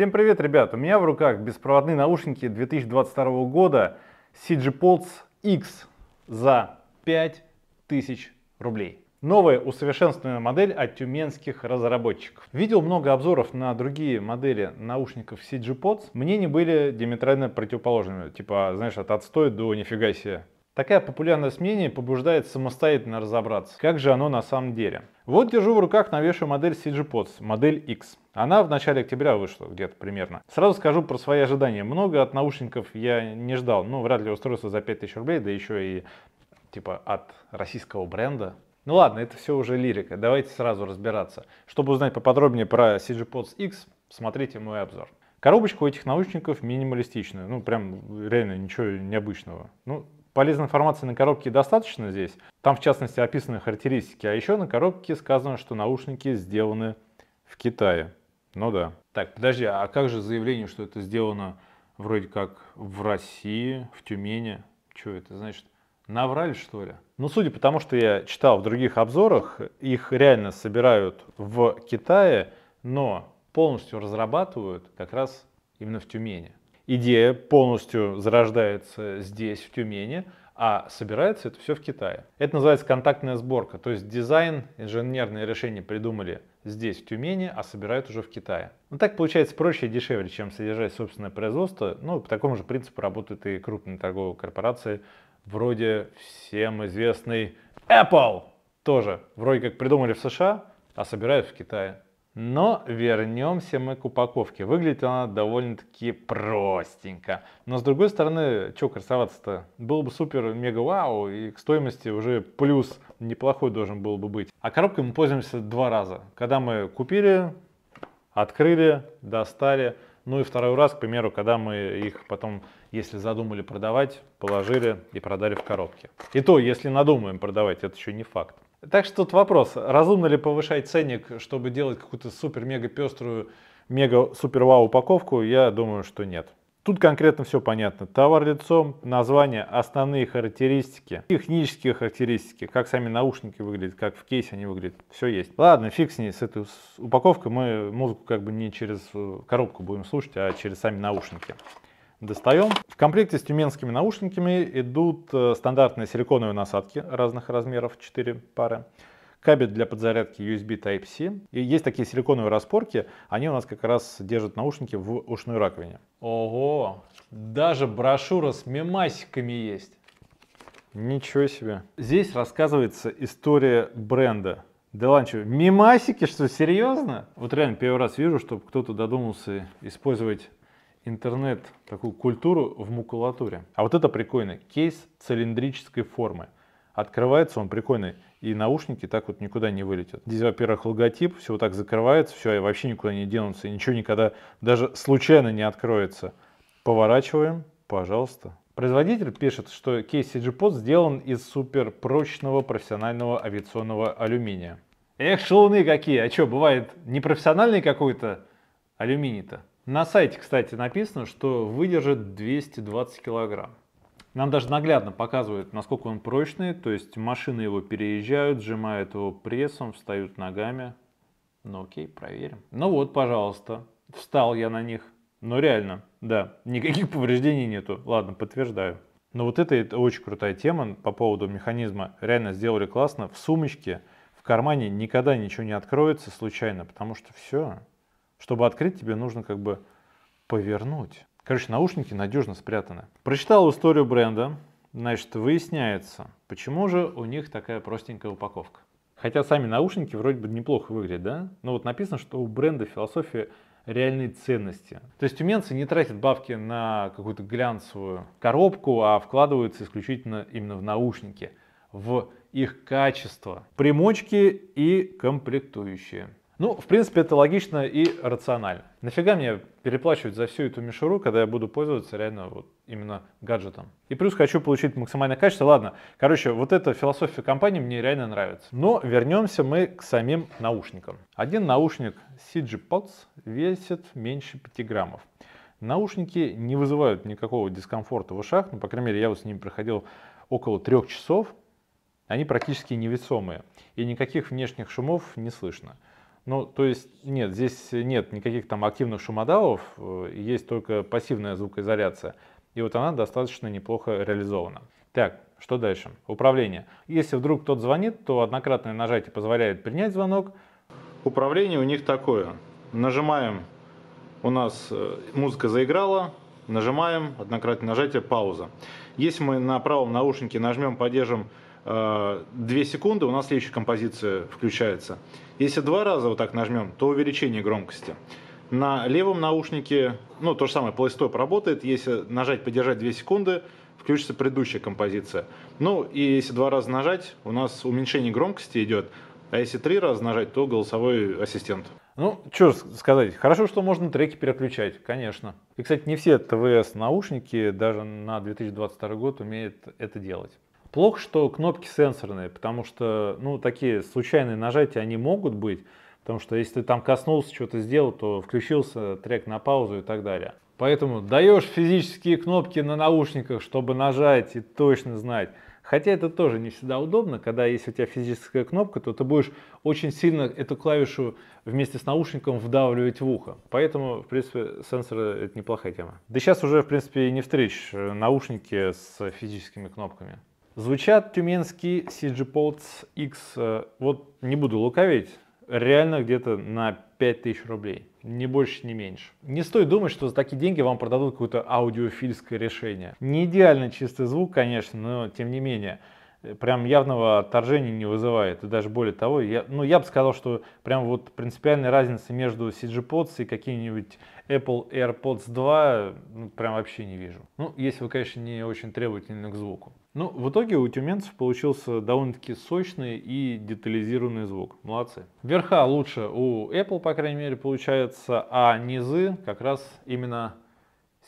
Всем привет, ребят! У меня в руках беспроводные наушники 2022 года CG Pulse X за 5000 рублей. Новая усовершенствованная модель от тюменских разработчиков. Видел много обзоров на другие модели наушников CG Pods. Мнения были диаметрально противоположными. Типа, знаешь, от отстой до нифига себе. Такая популярность мнений побуждает самостоятельно разобраться, как же оно на самом деле. Вот держу в руках новейшую модель CG Pods, модель X. Она в начале октября вышла где-то примерно. Сразу скажу про свои ожидания. Много от наушников я не ждал. Ну, вряд ли устройство за 5000 рублей, да еще и типа от российского бренда. Ну ладно, это все уже лирика. Давайте сразу разбираться. Чтобы узнать поподробнее про CG Pods X, смотрите мой обзор. Коробочка у этих наушников минималистичная. Ну, прям реально ничего необычного. Ну, полезной информации на коробке достаточно здесь. Там, в частности, описаны характеристики. А еще на коробке сказано, что наушники сделаны в Китае. Ну да. Так, подожди, а как же заявление, что это сделано вроде как в России, в Тюмени? Что это значит? Наврали, что ли? Ну, судя по тому, что я читал в других обзорах, их реально собирают в Китае, но полностью разрабатывают как раз именно в Тюмени. Идея полностью зарождается здесь, в Тюмени, а собирается это все в Китае. Это называется контактная сборка, то есть дизайн, инженерные решения придумали здесь, в Тюмени, а собирают уже в Китае. Ну так получается проще и дешевле, чем содержать собственное производство. Ну, по такому же принципу работают и крупные торговые корпорации, вроде всем известный Apple. Тоже вроде как придумали в США, а собирают в Китае. Но вернемся мы к упаковке. Выглядит она довольно-таки простенько. Но с другой стороны, что красоваться-то? Было бы супер мега вау, и к стоимости уже плюс неплохой должен был бы быть. А коробкой мы пользуемся два раза. Когда мы купили, открыли, достали. Ну и второй раз, к примеру, когда мы их потом, если задумали продавать, положили и продали в коробке. И то, если надумаем продавать, это еще не факт. Так что тут вопрос, разумно ли повышать ценник, чтобы делать какую-то супер-мега пеструю, мега-супер-вау упаковку, я думаю, что нет. Тут конкретно все понятно. Товар лицом, название, основные характеристики, технические характеристики, как сами наушники выглядят, как в кейсе они выглядят, все есть. Ладно, фиг с ней, с этой упаковкой мы музыку как бы не через э, коробку будем слушать, а через сами наушники. Достаем. В комплекте с тюменскими наушниками идут э, стандартные силиконовые насадки разных размеров, 4 пары. Кабель для подзарядки USB Type-C. И есть такие силиконовые распорки, они у нас как раз держат наушники в ушной раковине. Ого, даже брошюра с мемасиками есть. Ничего себе. Здесь рассказывается история бренда. Да ладно, что, мимасики, что, серьезно? Вот реально первый раз вижу, чтобы кто-то додумался использовать интернет, такую культуру в макулатуре. А вот это прикольно. Кейс цилиндрической формы. Открывается он прикольный, и наушники так вот никуда не вылетят. Здесь, во-первых, логотип, все вот так закрывается, все, вообще никуда не денутся, ничего никогда даже случайно не откроется. Поворачиваем, пожалуйста. Производитель пишет, что кейс CGPod сделан из суперпрочного профессионального авиационного алюминия. Эх, шелуны какие, а что, бывает непрофессиональный какой-то алюминий-то? На сайте, кстати, написано, что выдержит 220 килограмм. Нам даже наглядно показывают, насколько он прочный, то есть машины его переезжают, сжимают его прессом, встают ногами. Ну окей, проверим. Ну вот, пожалуйста, встал я на них. Ну реально, да, никаких повреждений нету. Ладно, подтверждаю. Но ну, вот это, это очень крутая тема по поводу механизма. Реально сделали классно. В сумочке, в кармане никогда ничего не откроется случайно, потому что все, чтобы открыть, тебе нужно как бы повернуть. Короче, наушники надежно спрятаны. Прочитал историю бренда, значит, выясняется, почему же у них такая простенькая упаковка. Хотя сами наушники вроде бы неплохо выглядят, да? Но вот написано, что у бренда философия реальной ценности. То есть тюменцы не тратят бабки на какую-то глянцевую коробку, а вкладываются исключительно именно в наушники, в их качество, примочки и комплектующие. Ну, в принципе, это логично и рационально. Нафига мне переплачивать за всю эту мишуру, когда я буду пользоваться реально вот именно гаджетом. И плюс хочу получить максимальное качество. Ладно, короче, вот эта философия компании мне реально нравится. Но вернемся мы к самим наушникам. Один наушник CG Pods весит меньше 5 граммов. Наушники не вызывают никакого дискомфорта в ушах. Ну, по крайней мере, я вот с ними проходил около трех часов. Они практически невесомые. И никаких внешних шумов не слышно. Ну, то есть, нет, здесь нет никаких там активных шумодавов, э, есть только пассивная звукоизоляция. И вот она достаточно неплохо реализована. Так, что дальше? Управление. Если вдруг кто-то звонит, то однократное нажатие позволяет принять звонок. Управление у них такое. Нажимаем, у нас э, музыка заиграла, нажимаем, однократное нажатие, пауза. Если мы на правом наушнике нажмем, поддержим 2 э, секунды, у нас следующая композиция включается. Если два раза вот так нажмем, то увеличение громкости. На левом наушнике, ну, то же самое, PlayStop работает. Если нажать, подержать 2 секунды, включится предыдущая композиция. Ну, и если два раза нажать, у нас уменьшение громкости идет. А если три раза нажать, то голосовой ассистент. Ну, что сказать, хорошо, что можно треки переключать, конечно. И, кстати, не все ТВС-наушники даже на 2022 год умеют это делать. Плохо, что кнопки сенсорные, потому что, ну, такие случайные нажатия, они могут быть, потому что если ты там коснулся, что-то сделал, то включился трек на паузу и так далее. Поэтому даешь физические кнопки на наушниках, чтобы нажать и точно знать. Хотя это тоже не всегда удобно, когда если у тебя физическая кнопка, то ты будешь очень сильно эту клавишу вместе с наушником вдавливать в ухо. Поэтому, в принципе, сенсоры — это неплохая тема. Да сейчас уже, в принципе, не встреч наушники с физическими кнопками. Звучат тюменские CG Pods X, э, вот не буду лукавить, реально где-то на 5000 рублей. Не больше, не меньше. Не стоит думать, что за такие деньги вам продадут какое-то аудиофильское решение. Не идеально чистый звук, конечно, но тем не менее. Э, прям явного отторжения не вызывает. И даже более того, я, ну, я бы сказал, что прям вот принципиальной разницы между CG Pods и какими-нибудь Apple AirPods 2 ну, прям вообще не вижу. Ну, если вы, конечно, не очень требовательны к звуку. Ну, в итоге у тюменцев получился довольно-таки сочный и детализированный звук. Молодцы. Верха лучше у Apple, по крайней мере, получается, а низы как раз именно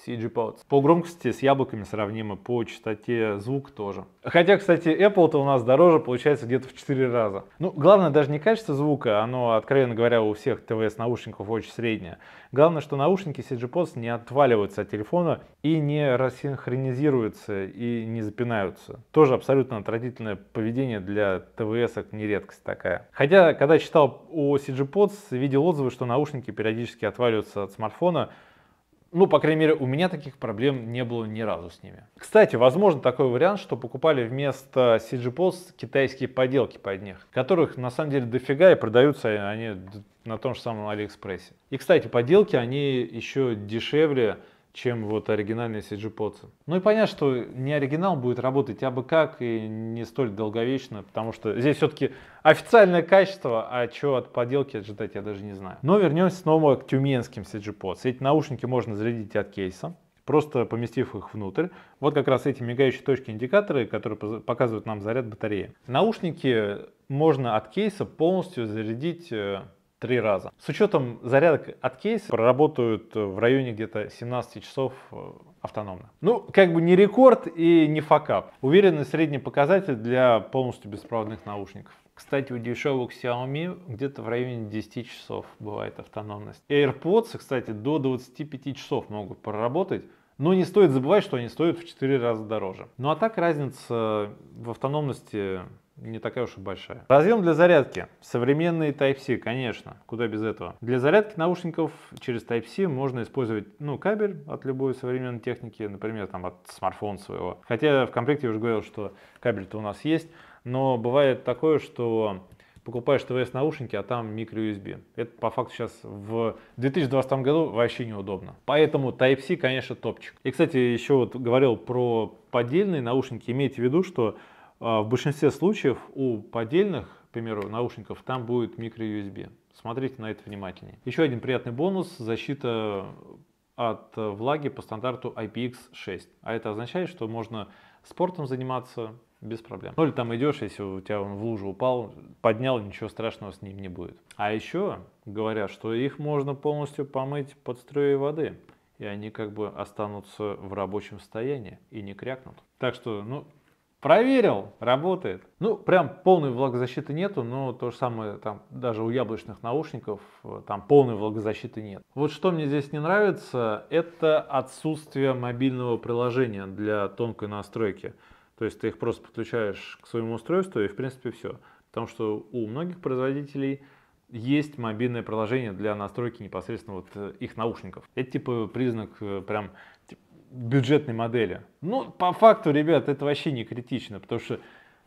CG Pods. По громкости с яблоками сравнимы, по частоте звук тоже. Хотя, кстати, Apple-то у нас дороже получается где-то в 4 раза. Ну, главное даже не качество звука, оно, откровенно говоря, у всех ТВС наушников очень среднее. Главное, что наушники CG Pods не отваливаются от телефона и не рассинхронизируются и не запинаются. Тоже абсолютно отвратительное поведение для ТВС, не редкость такая. Хотя, когда читал о CG Pods, видел отзывы, что наушники периодически отваливаются от смартфона, ну, по крайней мере, у меня таких проблем не было ни разу с ними. Кстати, возможно такой вариант, что покупали вместо CG-POS китайские поделки под них, которых на самом деле дофига и продаются они на том же самом Алиэкспрессе. И, кстати, поделки, они еще дешевле чем вот оригинальные CG-подсы. Ну и понятно, что не оригинал будет работать абы как и не столь долговечно, потому что здесь все-таки официальное качество, а что от поделки ожидать я даже не знаю. Но вернемся снова к тюменским CG-подс. Эти наушники можно зарядить от кейса, просто поместив их внутрь. Вот как раз эти мигающие точки индикаторы, которые показывают нам заряд батареи. Наушники можно от кейса полностью зарядить э, три раза. С учетом зарядок от кейса проработают в районе где-то 17 часов э, автономно. Ну, как бы не рекорд и не факап. Уверенный средний показатель для полностью беспроводных наушников. Кстати, у дешевых Xiaomi где-то в районе 10 часов бывает автономность. AirPods, кстати, до 25 часов могут проработать. Но не стоит забывать, что они стоят в 4 раза дороже. Ну а так разница в автономности не такая уж и большая. Разъем для зарядки. Современный Type-C, конечно, куда без этого. Для зарядки наушников через Type-C можно использовать ну, кабель от любой современной техники, например, там, от смартфона своего. Хотя в комплекте я уже говорил, что кабель-то у нас есть, но бывает такое, что покупаешь ТВС наушники, а там микро-USB. Это по факту сейчас в 2020 году вообще неудобно. Поэтому Type-C, конечно, топчик. И, кстати, еще вот говорил про поддельные наушники. Имейте в виду, что а, в большинстве случаев у поддельных, к примеру, наушников, там будет микро-USB. Смотрите на это внимательнее. Еще один приятный бонус – защита от влаги по стандарту IPX6. А это означает, что можно спортом заниматься без проблем. Ну или там идешь, если у тебя он в лужу упал, поднял, ничего страшного с ним не будет. А еще говорят, что их можно полностью помыть под струей воды, и они как бы останутся в рабочем состоянии и не крякнут. Так что, ну, Проверил, работает. Ну, прям полной влагозащиты нету, но то же самое там даже у яблочных наушников э, там полной влагозащиты нет. Вот что мне здесь не нравится, это отсутствие мобильного приложения для тонкой настройки. То есть ты их просто подключаешь к своему устройству и в принципе все. Потому что у многих производителей есть мобильное приложение для настройки непосредственно вот э, их наушников. Это типа признак э, прям бюджетной модели. Ну, по факту, ребят, это вообще не критично, потому что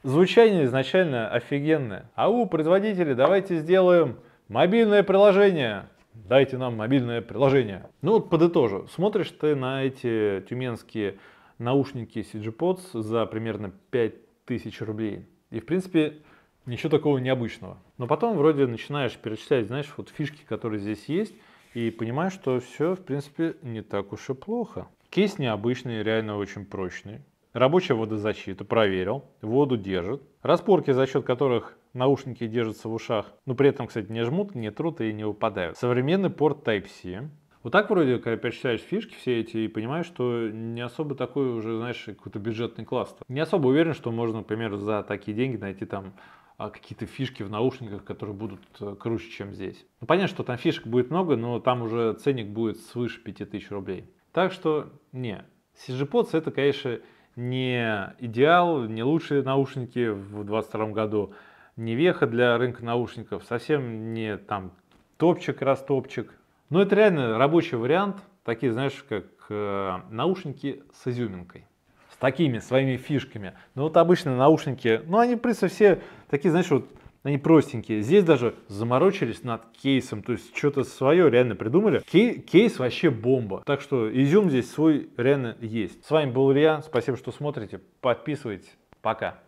звучание изначально офигенное. А у производителей давайте сделаем мобильное приложение. Дайте нам мобильное приложение. Ну вот подытожу. Смотришь ты на эти тюменские наушники CG Pods за примерно 5000 рублей. И в принципе ничего такого необычного. Но потом вроде начинаешь перечислять, знаешь, вот фишки, которые здесь есть, и понимаешь, что все в принципе не так уж и плохо. Кейс необычный, реально очень прочный. Рабочая водозащита, проверил, воду держит. Распорки, за счет которых наушники держатся в ушах, но при этом, кстати, не жмут, не трут и не выпадают. Современный порт Type-C. Вот так вроде, когда перечисляешь фишки все эти и понимаешь, что не особо такой уже, знаешь, какой-то бюджетный класс. Не особо уверен, что можно, например, за такие деньги найти там а, какие-то фишки в наушниках, которые будут э, круче, чем здесь. Ну, понятно, что там фишек будет много, но там уже ценник будет свыше 5000 рублей. Так что, не, cg это, конечно, не идеал, не лучшие наушники в 2022 году, не веха для рынка наушников, совсем не там топчик, растопчик. Но это реально рабочий вариант, такие, знаешь, как э, наушники с изюминкой. С такими своими фишками. Но вот обычно наушники, ну они, в принципе, все такие, знаешь, вот они простенькие. Здесь даже заморочились над кейсом, то есть что-то свое реально придумали. Кей, кейс вообще бомба. Так что изюм здесь свой реально есть. С вами был Илья, спасибо, что смотрите, подписывайтесь, пока.